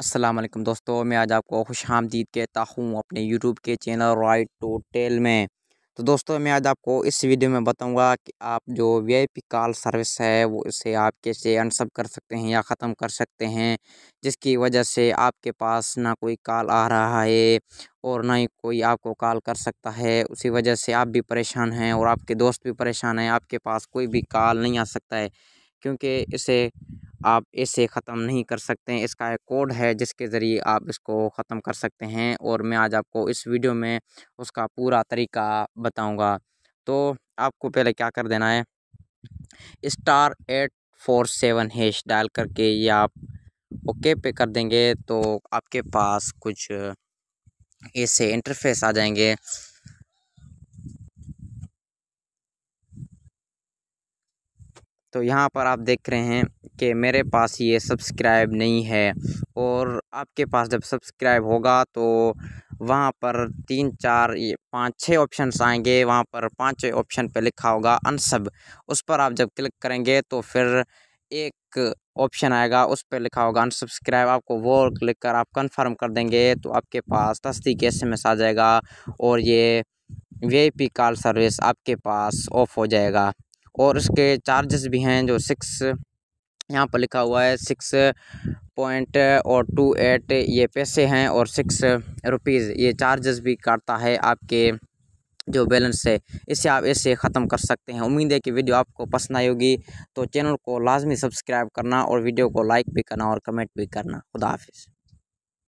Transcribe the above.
असलम दोस्तों मैं आज आपको खुश आमदीद कहता हूँ अपने यूट्यूब के चैनल राइट टू टेल में तो दोस्तों मैं आज आपको इस वीडियो में बताऊंगा कि आप जो पी कॉल सर्विस है वो इसे आप कैसे अनसब कर सकते हैं या ख़त्म कर सकते हैं जिसकी वजह से आपके पास ना कोई कॉल आ रहा है और ना ही कोई आपको कॉल कर सकता है उसी वजह से आप भी परेशान हैं और आपके दोस्त भी परेशान हैं आपके पास कोई भी कॉल नहीं आ सकता है क्योंकि इसे आप इसे ख़त्म नहीं कर सकते हैं इसका एक कोड है जिसके ज़रिए आप इसको ख़त्म कर सकते हैं और मैं आज आपको इस वीडियो में उसका पूरा तरीका बताऊंगा तो आपको पहले क्या कर देना है star eight four seven hash डाल करके ये आप ओके पे कर देंगे तो आपके पास कुछ ऐसे इंटरफेस आ जाएंगे तो यहाँ पर आप देख रहे हैं कि मेरे पास ये सब्सक्राइब नहीं है और आपके पास जब सब्सक्राइब होगा तो वहाँ पर तीन चार ये पाँच छः ऑप्शंस आएंगे वहाँ पर पाँच ऑप्शन पे लिखा होगा अनसब उस पर आप जब क्लिक करेंगे तो फिर एक ऑप्शन आएगा उस पर लिखा होगा अनसब्सक्राइब आपको वो क्लिक कर आप कंफर्म कर देंगे तो आपके पास तस्दीक एस एम आ जाएगा और ये वी कॉल सर्विस आपके पास ऑफ हो जाएगा और इसके चार्जेस भी हैं जो सिक्स यहाँ पर लिखा हुआ है सिक्स पॉइंट और टू एट ये पैसे हैं और सिक्स रुपीज़ ये चार्जेस भी काटता है आपके जो बैलेंस है इसे आप इसे ख़त्म कर सकते हैं उम्मीद है कि वीडियो आपको पसंद आई होगी तो चैनल को लाजमी सब्सक्राइब करना और वीडियो को लाइक भी करना और कमेंट भी करना खुदा हाफिज़